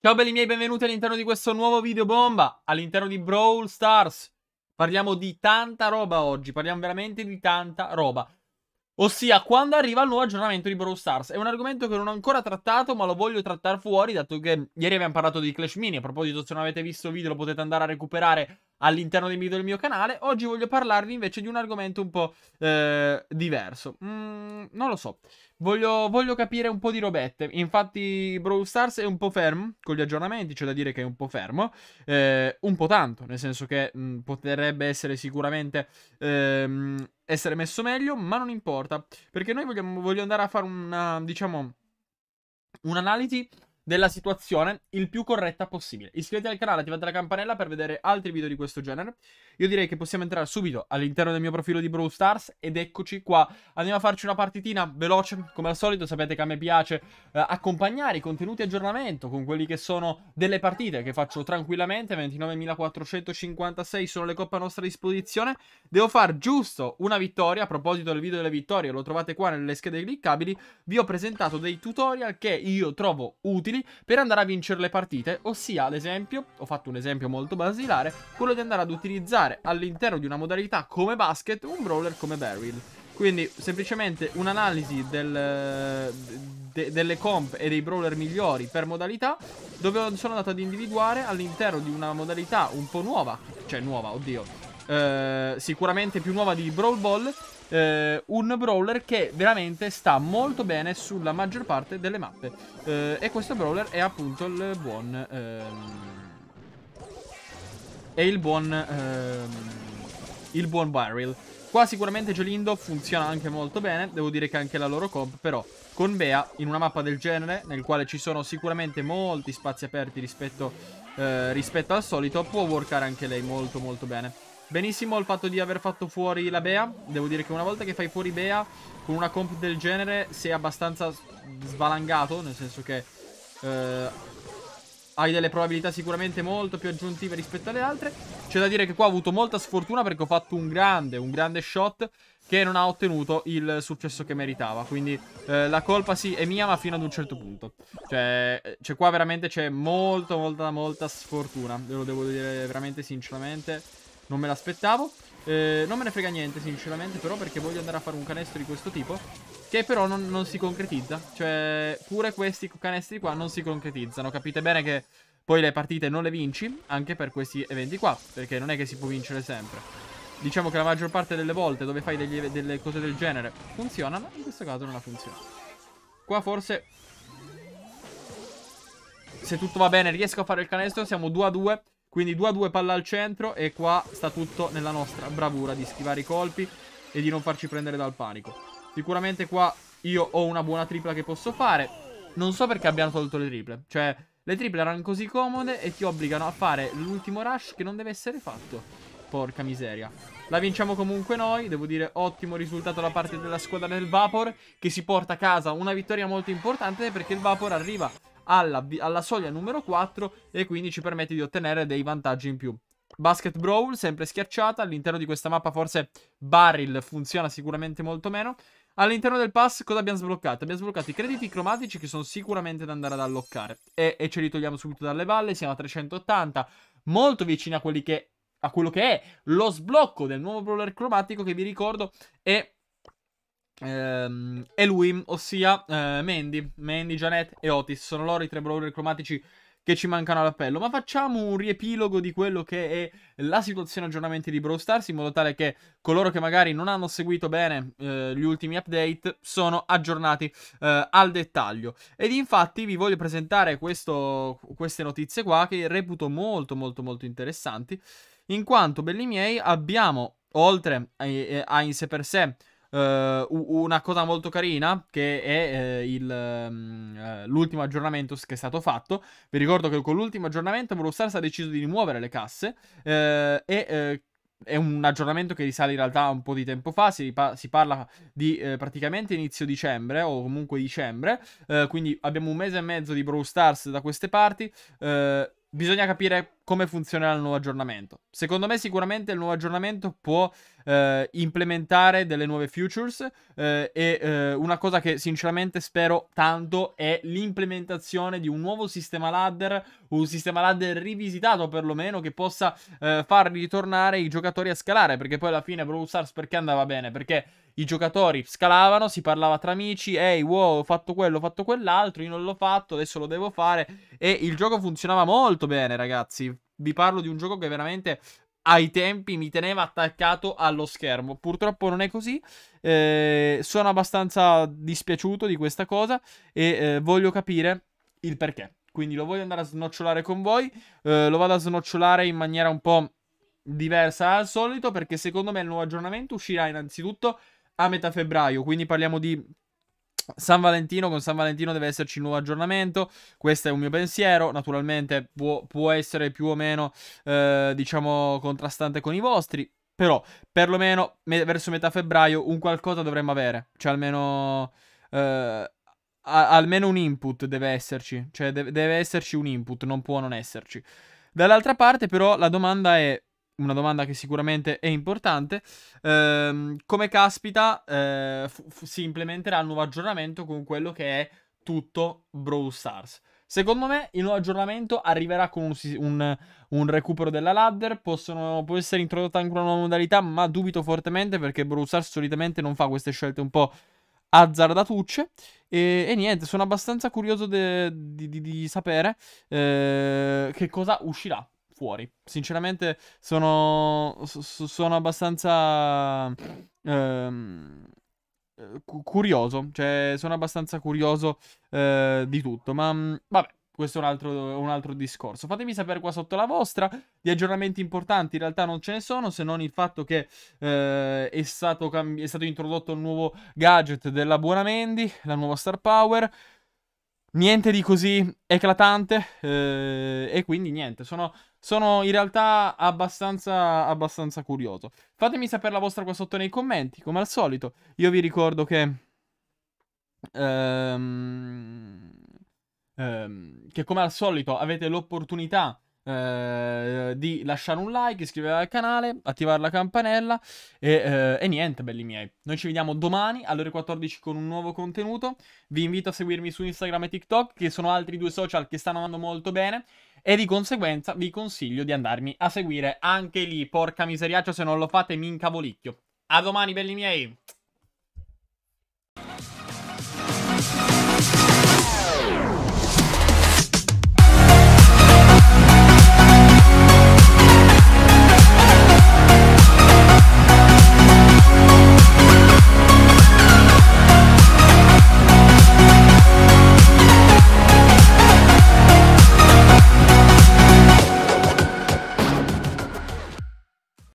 Ciao belli miei, benvenuti all'interno di questo nuovo video bomba, all'interno di Brawl Stars. Parliamo di tanta roba oggi, parliamo veramente di tanta roba. Ossia, quando arriva il nuovo aggiornamento di Brawl Stars. È un argomento che non ho ancora trattato, ma lo voglio trattare fuori, dato che ieri abbiamo parlato di Clash Mini. A proposito, se non avete visto il video, lo potete andare a recuperare all'interno dei video del mio canale. Oggi voglio parlarvi invece di un argomento un po' eh, diverso. Mm, non lo so. Voglio, voglio, capire un po' di robette. Infatti, Brawl Stars è un po' fermo con gli aggiornamenti. C'è da dire che è un po' fermo. Eh, un po' tanto, nel senso che mh, mm, potrebbe essere sicuramente. Ehm, essere messo meglio, ma non importa. Perché noi vogliamo, voglio andare a fare una. diciamo. Un'analisi della situazione il più corretta possibile. Iscrivetevi al canale, attivate la campanella per vedere altri video di questo genere. Io direi che possiamo entrare subito all'interno del mio profilo di Brawl Stars ed eccoci qua. Andiamo a farci una partitina veloce, come al solito sapete che a me piace eh, accompagnare i contenuti aggiornamento con quelli che sono delle partite che faccio tranquillamente, 29.456 sono le coppe a nostra disposizione. Devo far giusto una vittoria, a proposito del video delle vittorie, lo trovate qua nelle schede cliccabili, vi ho presentato dei tutorial che io trovo utili utili per andare a vincere le partite, ossia ad esempio, ho fatto un esempio molto basilare, quello di andare ad utilizzare all'interno di una modalità come basket un brawler come Beryl. Quindi semplicemente un'analisi del, de, delle comp e dei brawler migliori per modalità dove sono andato ad individuare all'interno di una modalità un po' nuova, cioè nuova, oddio, eh, sicuramente più nuova di Brawl Ball, eh, un brawler che veramente sta molto bene sulla maggior parte delle mappe. Eh, e questo brawler è appunto il buon... Ehm, è il buon... Ehm, il buon Barrel. Qua sicuramente Gelindo funziona anche molto bene, devo dire che anche la loro comp però con Bea in una mappa del genere nel quale ci sono sicuramente molti spazi aperti rispetto, eh, rispetto al solito può workare anche lei molto molto bene. Benissimo il fatto di aver fatto fuori la Bea. Devo dire che una volta che fai fuori Bea, con una comp del genere, sei abbastanza svalangato, nel senso che eh, hai delle probabilità sicuramente molto più aggiuntive rispetto alle altre. C'è da dire che qua ho avuto molta sfortuna perché ho fatto un grande, un grande shot che non ha ottenuto il successo che meritava. Quindi eh, la colpa sì è mia, ma fino ad un certo punto. Cioè, eh, cioè qua veramente c'è molto, molta, molta sfortuna. Ve lo devo dire veramente sinceramente. Non me l'aspettavo eh, Non me ne frega niente sinceramente però perché voglio andare a fare un canestro di questo tipo Che però non, non si concretizza Cioè pure questi canestri qua non si concretizzano Capite bene che poi le partite non le vinci Anche per questi eventi qua Perché non è che si può vincere sempre Diciamo che la maggior parte delle volte dove fai degli, delle cose del genere funzionano In questo caso non ha funzionato Qua forse se tutto va bene riesco a fare il canestro Siamo 2 a 2 quindi 2 a 2 palla al centro e qua sta tutto nella nostra bravura di schivare i colpi e di non farci prendere dal panico. Sicuramente qua io ho una buona tripla che posso fare. Non so perché abbiano tolto le triple. Cioè, le triple erano così comode e ti obbligano a fare l'ultimo rush che non deve essere fatto. Porca miseria. La vinciamo comunque noi, devo dire ottimo risultato da parte della squadra del Vapor che si porta a casa una vittoria molto importante perché il Vapor arriva alla, alla soglia numero 4 e quindi ci permette di ottenere dei vantaggi in più. Basket Brawl, sempre schiacciata, all'interno di questa mappa forse Barrel funziona sicuramente molto meno. All'interno del pass cosa abbiamo sbloccato? Abbiamo sbloccato i crediti cromatici che sono sicuramente da andare ad alloccare e, e ce li togliamo subito dalle valle, siamo a 380, molto vicini a, che, a quello che è lo sblocco del nuovo brawler cromatico che vi ricordo è ehm, è lui, ossia eh, Mandy, Mandy, Janet e Otis. Sono loro i tre brawler cromatici che ci mancano all'appello. Ma facciamo un riepilogo di quello che è la situazione aggiornamenti di Brawl Stars in modo tale che coloro che magari non hanno seguito bene eh, gli ultimi update sono aggiornati eh, al dettaglio. Ed infatti vi voglio presentare questo, queste notizie qua che reputo molto molto molto interessanti in quanto, belli miei, abbiamo oltre a, eh, eh, a in sé per sé eh, una cosa molto carina che è eh, il, mm, eh, l'ultimo aggiornamento che è stato fatto. Vi ricordo che con l'ultimo aggiornamento Brawl ha deciso di rimuovere le casse eh, e eh, è un aggiornamento che risale in realtà un po' di tempo fa, si, ripa- si parla di eh, praticamente inizio dicembre o comunque dicembre, eh, quindi abbiamo un mese e mezzo di Brawl Stars da queste parti, eh, bisogna capire come funzionerà il nuovo aggiornamento. Secondo me sicuramente il nuovo aggiornamento può eh, implementare delle nuove futures eh, e eh, una cosa che sinceramente spero tanto è l'implementazione di un nuovo sistema ladder, un sistema ladder rivisitato perlomeno che possa eh, far ritornare i giocatori a scalare, perché poi alla fine Brawl Stars perché andava bene? Perché i giocatori scalavano, si parlava tra amici, ehi wow ho fatto quello, ho fatto quell'altro, io non l'ho fatto, adesso lo devo fare e il gioco funzionava molto bene ragazzi, vi parlo di un gioco che veramente ai tempi mi teneva attaccato allo schermo. Purtroppo non è così. Eh, sono abbastanza dispiaciuto di questa cosa e eh, voglio capire il perché. Quindi lo voglio andare a snocciolare con voi. Eh, lo vado a snocciolare in maniera un po' diversa al solito perché secondo me il nuovo aggiornamento uscirà innanzitutto a metà febbraio. Quindi parliamo di San Valentino, con San Valentino deve esserci un nuovo aggiornamento, questo è un mio pensiero, naturalmente può, può essere più o meno, eh, diciamo, contrastante con i vostri, però perlomeno me- verso metà febbraio un qualcosa dovremmo avere, cioè almeno... Eh, a- almeno un input deve esserci, cioè de- deve esserci un input, non può non esserci. Dall'altra parte però la domanda è una domanda che sicuramente è importante. Ehm, come caspita eh, f- f- si implementerà il nuovo aggiornamento con quello che è tutto Brawl Stars? Secondo me il nuovo aggiornamento arriverà con un, un, un recupero della ladder, possono, può essere introdotta anche una nuova modalità, ma dubito fortemente perché Brawl Stars solitamente non fa queste scelte un po' azzardatucce. E, e, niente, sono abbastanza curioso de, di, di, di, sapere eh, che cosa uscirà fuori. Sinceramente sono, sono abbastanza ehm, curioso, cioè sono abbastanza curioso eh, di tutto, ma mm, vabbè. Questo è un altro, un altro, discorso. Fatemi sapere qua sotto la vostra. Gli aggiornamenti importanti in realtà non ce ne sono, se non il fatto che eh, è, stato cambi- è stato introdotto un nuovo gadget della buona Mandy, la nuova Star Power. Niente di così eclatante eh, e quindi niente, sono sono in realtà abbastanza, abbastanza curioso. Fatemi sapere la vostra qua sotto nei commenti, come al solito. Io vi ricordo che... Ehm, ehm, che come al solito avete l'opportunità eh, di lasciare un like, iscrivervi al canale, attivare la campanella e, eh, e, niente, belli miei. Noi ci vediamo domani alle ore 14 con un nuovo contenuto. Vi invito a seguirmi su Instagram e TikTok, che sono altri due social che stanno andando molto bene e di conseguenza vi consiglio di andarmi a seguire anche lì. Porca miseriaccio, se non lo fate mi incavolicchio. A domani, belli miei!